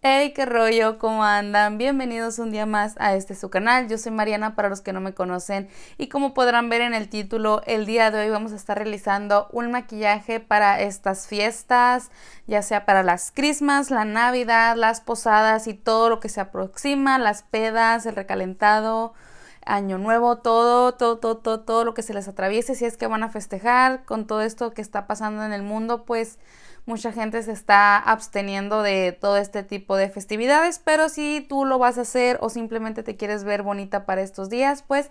Hey, qué rollo, ¿cómo andan? Bienvenidos un día más a este su canal. Yo soy Mariana para los que no me conocen y como podrán ver en el título, el día de hoy vamos a estar realizando un maquillaje para estas fiestas, ya sea para las Christmas, la Navidad, las posadas y todo lo que se aproxima, las pedas, el recalentado, Año Nuevo, todo, todo, todo, todo, todo lo que se les atraviese, si es que van a festejar con todo esto que está pasando en el mundo, pues mucha gente se está absteniendo de todo este tipo de festividades, pero si tú lo vas a hacer o simplemente te quieres ver bonita para estos días, pues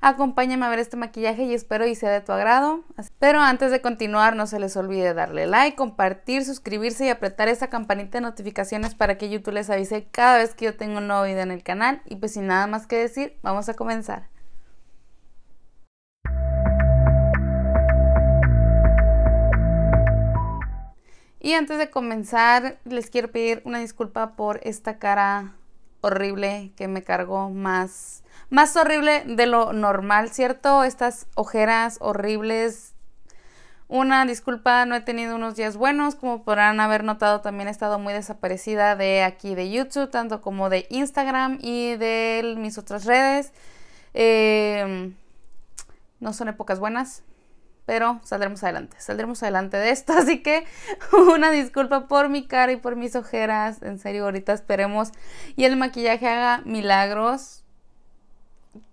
acompáñame a ver este maquillaje y espero y sea de tu agrado. Pero antes de continuar, no se les olvide darle like, compartir, suscribirse y apretar esa campanita de notificaciones para que YouTube les avise cada vez que yo tengo un nuevo video en el canal. Y pues sin nada más que decir, vamos a comenzar. Y antes de comenzar, les quiero pedir una disculpa por esta cara horrible que me cargó más, más horrible de lo normal, ¿cierto? Estas ojeras horribles. Una disculpa, no he tenido unos días buenos, como podrán haber notado, también he estado muy desaparecida de aquí de YouTube, tanto como de Instagram y de mis otras redes. Em, no son épocas buenas, pero saldremos adelante, saldremos adelante de esto. Así que una disculpa por mi cara y por mis ojeras. En serio, ahorita esperemos y el maquillaje haga milagros,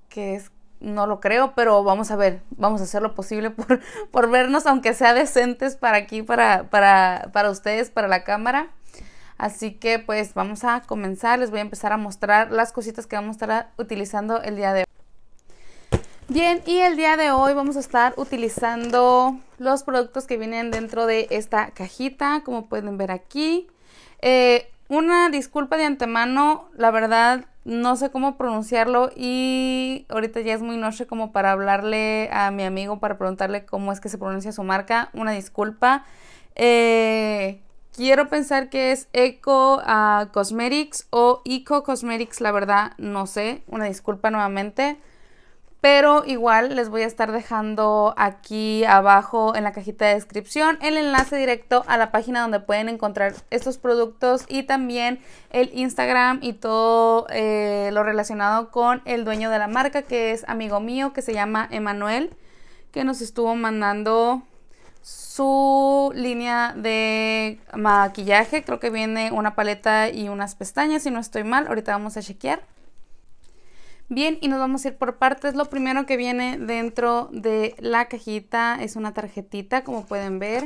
que no lo creo, pero vamos a ver, vamos a hacer lo posible por, por vernos, aunque sea decentes para aquí, para, para, para ustedes, para la cámara. Así que pues vamos a comenzar, les voy a empezar a mostrar las cositas que vamos a estar utilizando el día de hoy. Bien, y el día de hoy vamos a estar utilizando los productos que vienen dentro de esta cajita, como pueden ver aquí. Eh, una disculpa de antemano, la verdad no sé cómo pronunciarlo y ahorita ya es muy noche como para hablarle a mi amigo para preguntarle cómo es que se pronuncia su marca. Una disculpa. Eh, quiero pensar que es Eco ah, Cosmetics o Eco Cosmetics, la verdad no sé. Una disculpa nuevamente pero igual les voy a estar dejando aquí abajo en la cajita de descripción el enlace directo a la página donde pueden encontrar estos productos y también el Instagram y todo eh, lo relacionado con el dueño de la marca que es amigo mío que se llama Emanuel que nos estuvo mandando su línea de maquillaje creo que viene una paleta y unas pestañas si no estoy mal ahorita vamos a chequear Bien, y nos vamos a ir por partes. Lo primero que viene dentro de la cajita es una tarjetita, como pueden ver.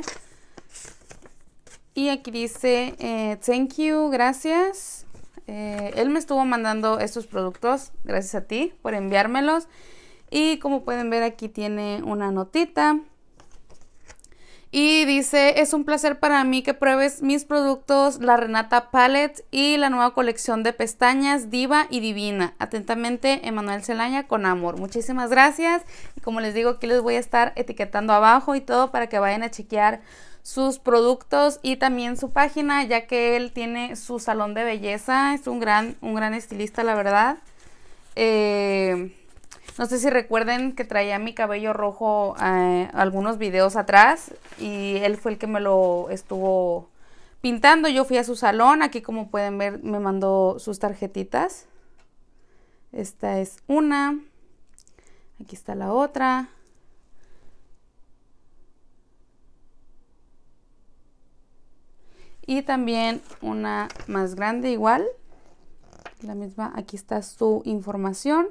Y aquí dice, eh, thank you, gracias. Eh, él me estuvo mandando estos productos, gracias a ti por enviármelos. Y como pueden ver aquí tiene una notita y dice, es un placer para mí que pruebes mis productos, la Renata Palette y la nueva colección de pestañas Diva y Divina. Atentamente, Emanuel Celaña con amor. Muchísimas gracias. Y como les digo, aquí les voy a estar etiquetando abajo y todo para que vayan a chequear sus productos y también su página, ya que él tiene su salón de belleza. Es un gran, un gran estilista, la verdad. Eh, no sé si recuerden que traía mi cabello rojo eh, algunos videos atrás y él fue el que me lo estuvo pintando. Yo fui a su salón, aquí como pueden ver me mandó sus tarjetitas. Esta es una, aquí está la otra. Y también una más grande igual. La misma, aquí está su información.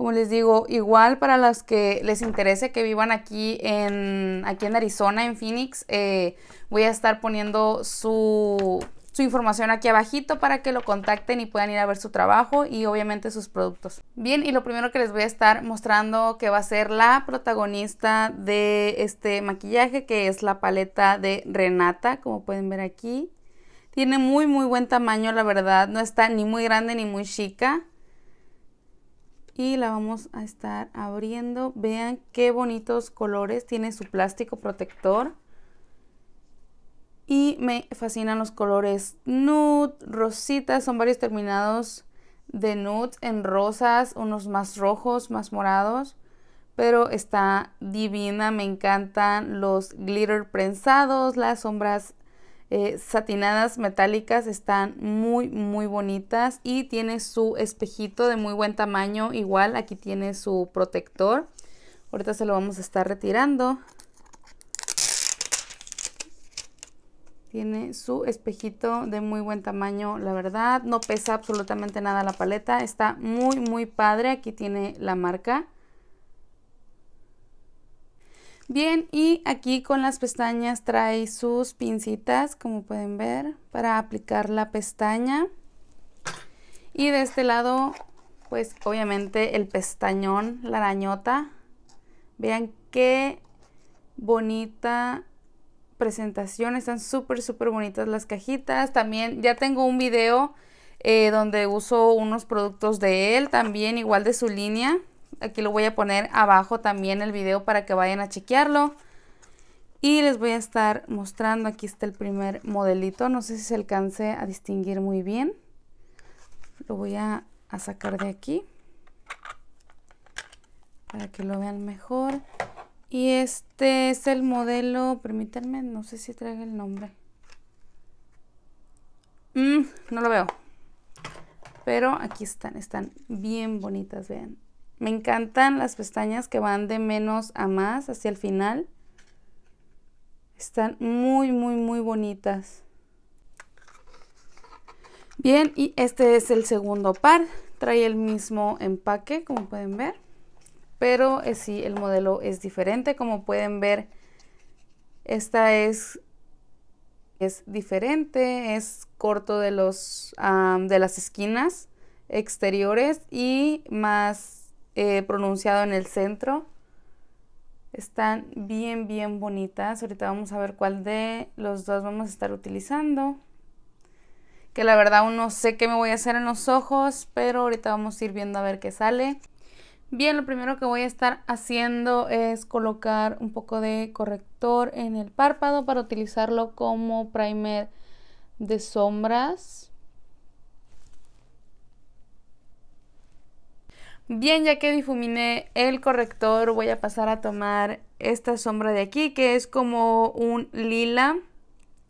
Como les digo, igual para las que les interese que vivan aquí en, aquí en Arizona, en Phoenix, eh, voy a estar poniendo su, su información aquí abajito para que lo contacten y puedan ir a ver su trabajo y obviamente sus productos. Bien, y lo primero que les voy a estar mostrando que va a ser la protagonista de este maquillaje que es la paleta de Renata, como pueden ver aquí. Tiene muy muy buen tamaño la verdad, no está ni muy grande ni muy chica y la vamos a estar abriendo. Vean qué bonitos colores, tiene su plástico protector. Y me fascinan los colores nude, rositas, son varios terminados de nude en rosas, unos más rojos, más morados. Pero está divina, me encantan los glitter prensados, las sombras eh, satinadas metálicas, están muy muy bonitas y tiene su espejito de muy buen tamaño, igual aquí tiene su protector, ahorita se lo vamos a estar retirando. Tiene su espejito de muy buen tamaño, la verdad, no pesa absolutamente nada la paleta, está muy muy padre, aquí tiene la marca. Bien, y aquí con las pestañas trae sus pincitas, como pueden ver, para aplicar la pestaña. Y de este lado, pues obviamente el pestañón, la arañota. Vean qué bonita presentación, están súper, súper bonitas las cajitas. También ya tengo un video eh, donde uso unos productos de él, también igual de su línea. Aquí lo voy a poner abajo también el video para que vayan a chequearlo. Y les voy a estar mostrando, aquí está el primer modelito, no sé si se alcance a distinguir muy bien. Lo voy a, a sacar de aquí para que lo vean mejor. Y este es el modelo, permítanme, no sé si traiga el nombre. Mm, no lo veo. Pero aquí están, están bien bonitas, vean. Me encantan las pestañas que van de menos a más hacia el final. Están muy, muy, muy bonitas. Bien, y este es el segundo par. Trae el mismo empaque, como pueden ver. Pero eh, sí, el modelo es diferente. Como pueden ver, esta es, es diferente. Es corto de, los, de las esquinas exteriores y más eh, pronunciado en el centro. Están bien, bien bonitas. Ahorita vamos a ver cuál de los dos vamos a estar utilizando. Que la verdad aún no sé qué me voy a hacer en los ojos, pero ahorita vamos a ir viendo a ver qué sale. Bien, lo primero que voy a estar haciendo es colocar un poco de corrector en el párpado para utilizarlo como primer de sombras. Bien, ya que difuminé el corrector, voy a pasar a tomar esta sombra de aquí, que es como un lila,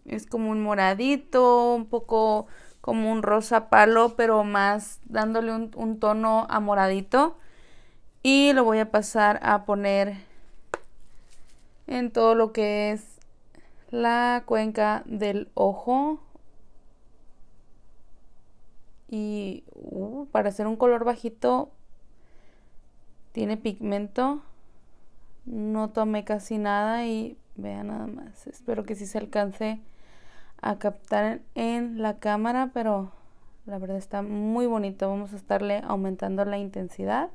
es como un moradito, un poco como un rosa palo, pero más dándole un, tono amoradito. Y lo voy a pasar a poner en todo lo que es la cuenca del ojo. Y uh, para hacer un color bajito tiene pigmento. No tomé casi nada y vea nada más. Espero que sí se alcance a captar en, en la cámara, pero la verdad está muy bonito. Vamos a estarle aumentando la intensidad.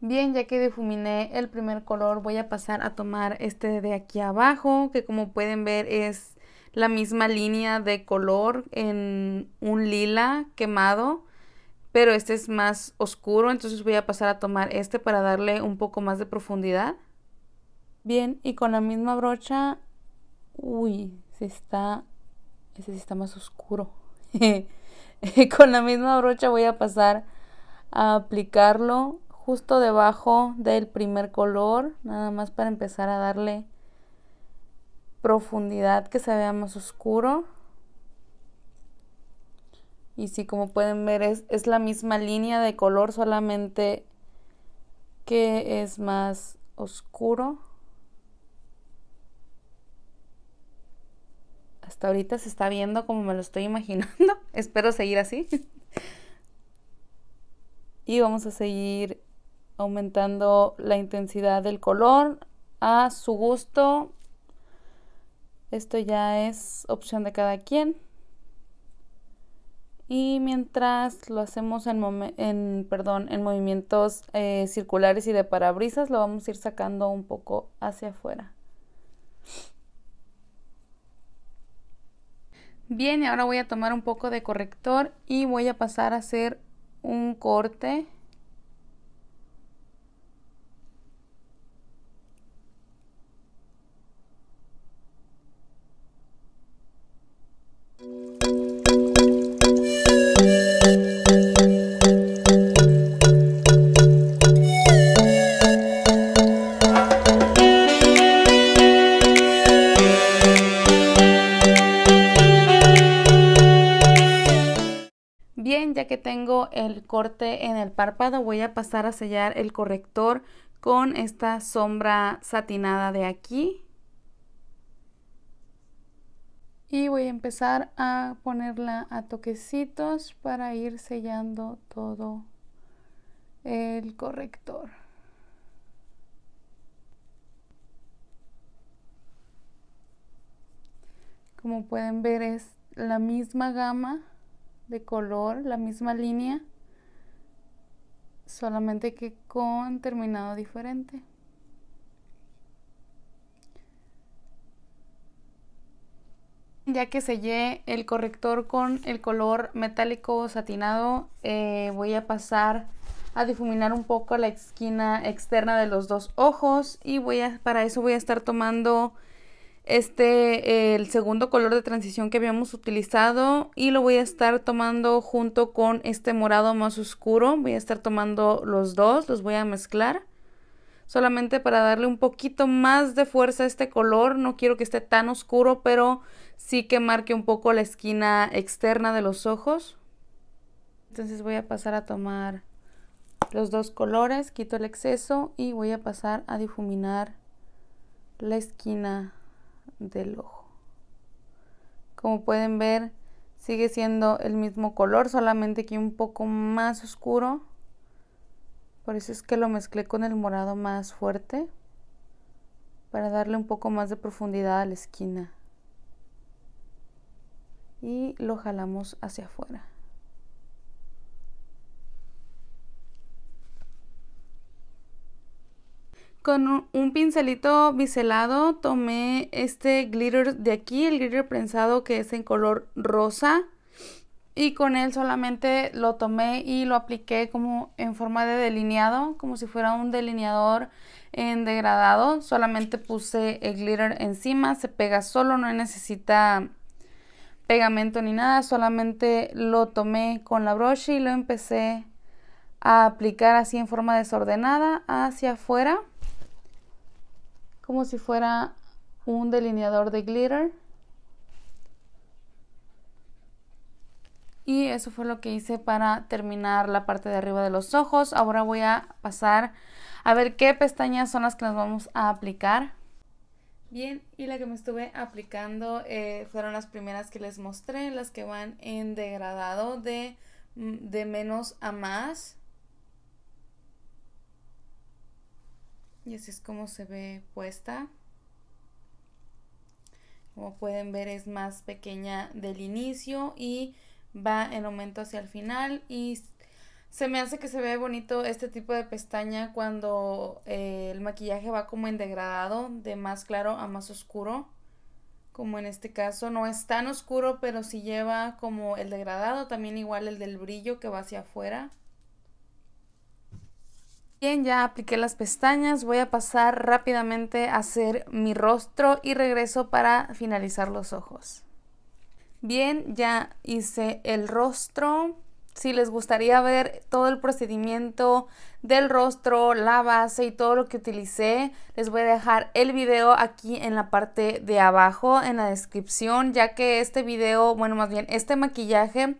Bien, ya que difuminé el primer color, voy a pasar a tomar este de aquí abajo, que como pueden ver es la misma línea de color en un lila quemado pero este es más oscuro, entonces voy a pasar a tomar este para darle un poco más de profundidad. Bien, y con la misma brocha, uy, se está, ese sí está más oscuro. con la misma brocha voy a pasar a aplicarlo justo debajo del primer color, nada más para empezar a darle profundidad que se vea más oscuro. Y sí, como pueden ver, es, es la misma línea de color, solamente que es más oscuro. Hasta ahorita se está viendo como me lo estoy imaginando. Espero seguir así. y vamos a seguir aumentando la intensidad del color a su gusto. Esto ya es opción de cada quien y mientras lo hacemos en, movimientos eh, circulares y de parabrisas, lo vamos a ir sacando un poco hacia afuera. Bien, ahora voy a tomar un poco de corrector y voy a pasar a hacer un corte tengo el corte en el párpado, voy a pasar a sellar el corrector con esta sombra satinada de aquí. Y voy a empezar a ponerla a toquecitos para ir sellando todo el corrector. Como pueden ver es la misma gama de color, la misma línea, solamente que con terminado diferente. Ya que sellé el corrector con el color metálico satinado, eh, voy a pasar a difuminar un poco la esquina externa de los dos ojos y voy a, para eso voy a estar tomando este, el segundo color de transición que habíamos utilizado y lo voy a estar tomando junto con este morado más oscuro. Voy a estar tomando los dos, los voy a mezclar solamente para darle un poquito más de fuerza a este color. No quiero que esté tan oscuro, pero sí que marque un poco la esquina externa de los ojos. Entonces voy a pasar a tomar los dos colores, quito el exceso y voy a pasar a difuminar la esquina del ojo. Como pueden ver, sigue siendo el mismo color, solamente que un poco más oscuro. Por eso es que lo mezclé con el morado más fuerte, para darle un poco más de profundidad a la esquina. Y lo jalamos hacia afuera. Con un pincelito biselado tomé este glitter de aquí, el glitter prensado que es en color rosa. Y con él solamente lo tomé y lo apliqué como en forma de delineado, como si fuera un delineador en degradado. Solamente puse el glitter encima, se pega solo, no necesita pegamento ni nada. Solamente lo tomé con la brocha y lo empecé a aplicar así en forma desordenada hacia afuera como si fuera un delineador de glitter. Y eso fue lo que hice para terminar la parte de arriba de los ojos. Ahora voy a pasar a ver qué pestañas son las que nos vamos a aplicar. Bien, y la que me estuve aplicando eh, fueron las primeras que les mostré, las que van en degradado de, mm, de menos a más. y así es como se ve puesta como pueden ver es más pequeña del inicio y va en aumento hacia el final y se me hace que se ve bonito este tipo de pestaña cuando eh, el maquillaje va como en degradado de más claro a más oscuro como en este caso no es tan oscuro pero si sí lleva como el degradado también igual el del brillo que va hacia afuera Bien, ya apliqué las pestañas, voy a pasar rápidamente a hacer mi rostro y regreso para finalizar los ojos. Bien, ya hice el rostro. Si les gustaría ver todo el procedimiento del rostro, la base y todo lo que utilicé, les voy a dejar el video aquí en la parte de abajo, en la descripción, ya que este video, bueno, más bien este maquillaje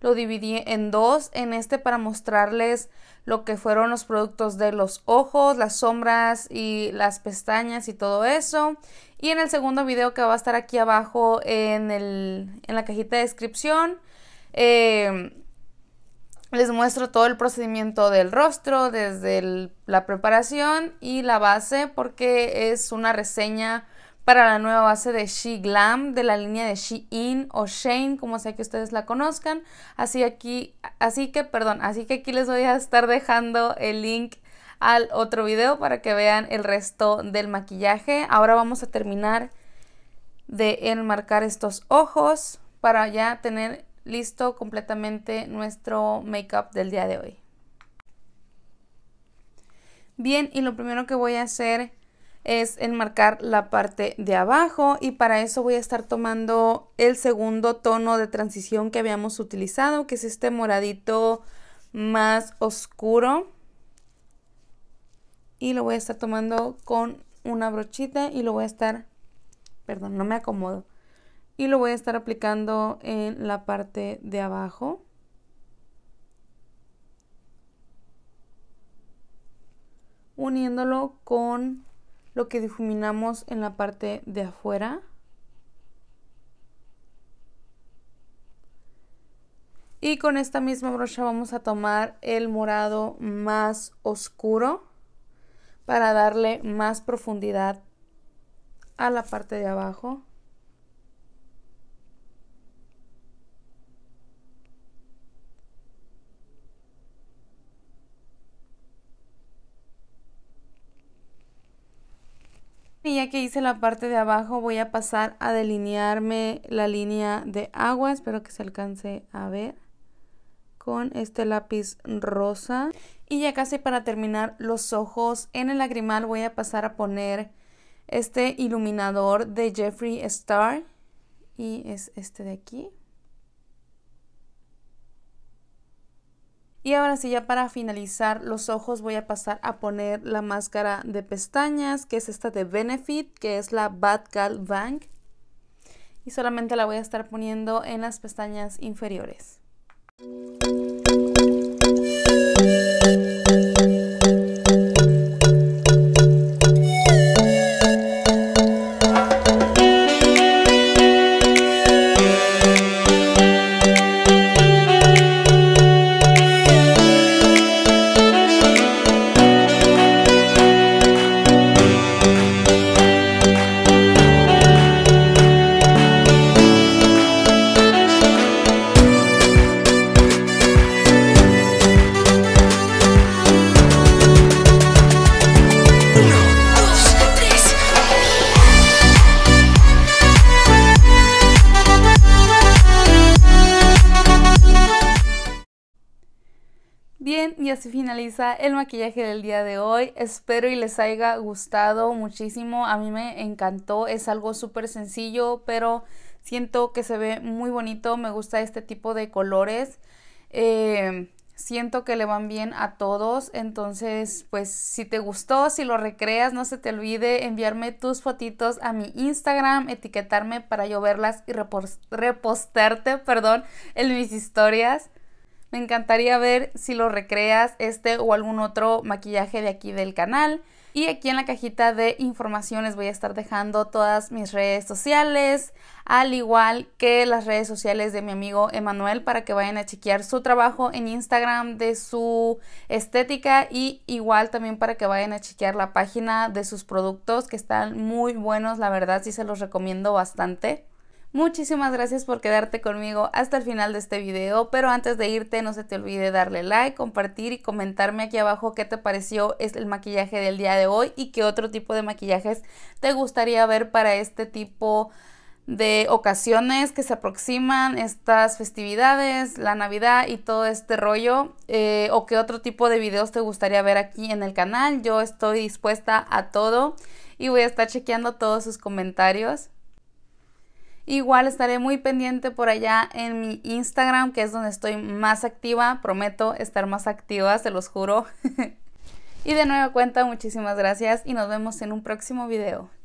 lo dividí en dos en este para mostrarles lo que fueron los productos de los ojos, las sombras y las pestañas y todo eso. Y en el segundo video que va a estar aquí abajo en, la cajita de descripción, em, les muestro todo el procedimiento del rostro, desde la preparación y la base, porque es una reseña para la nueva base de She Glam de la línea de She In o Shane, como sea que ustedes la conozcan. Así aquí, así que, perdón, así que aquí les voy a estar dejando el link al otro video para que vean el resto del maquillaje. Ahora vamos a terminar de enmarcar estos ojos para ya tener listo completamente nuestro makeup del día de hoy. Bien, y lo primero que voy a hacer es enmarcar la parte de abajo y para eso voy a estar tomando el segundo tono de transición que habíamos utilizado, que es este moradito más oscuro. Y lo voy a estar tomando con una brochita y lo voy a estar, perdón, no me acomodo. Y lo voy a estar aplicando en la parte de abajo. uniéndolo con lo que difuminamos en la parte de afuera. Y con esta misma brocha vamos a tomar el morado más oscuro para darle más profundidad a la parte de abajo. Y ya que hice la parte de abajo voy a pasar a delinearme la línea de agua, espero que se alcance a ver, con este lápiz rosa. Y ya casi para terminar los ojos, en el lagrimal voy a pasar a poner este iluminador de Jeffree Star y es este de aquí. Y ahora sí, ya para finalizar los ojos voy a pasar a poner la máscara de pestañas, que es esta de Benefit, que es la Bad Girl Bank. Y solamente la voy a estar poniendo en las pestañas inferiores. y así finaliza el maquillaje del día de hoy. Espero y les haya gustado muchísimo. A mí me encantó. Es algo súper sencillo, pero siento que se ve muy bonito. Me gusta este tipo de colores. Em, siento que le van bien a todos. Entonces, pues si te gustó, si lo recreas, no se te olvide enviarme tus fotitos a mi Instagram, etiquetarme para yo verlas y repostearte, perdón, en mis historias. Me encantaría ver si lo recreas este o algún otro maquillaje de aquí del canal. Y aquí en la cajita de informaciones voy a estar dejando todas mis redes sociales, al igual que las redes sociales de mi amigo Emanuel para que vayan a chequear su trabajo en Instagram de su estética y igual también para que vayan a chequear la página de sus productos que están muy buenos, la verdad sí se los recomiendo bastante. Muchísimas gracias por quedarte conmigo hasta el final de este video, pero antes de irte no se te olvide darle like, compartir y comentarme aquí abajo qué te pareció el maquillaje del día de hoy y qué otro tipo de maquillajes te gustaría ver para este tipo de ocasiones que se aproximan, estas festividades, la Navidad y todo este rollo, eh, o qué otro tipo de videos te gustaría ver aquí en el canal. Yo estoy dispuesta a todo y voy a estar chequeando todos sus comentarios. Igual estaré muy pendiente por allá en mi Instagram, que es donde estoy más activa. Prometo estar más activa, se los juro. y de nueva cuenta, muchísimas gracias y nos vemos en un próximo video.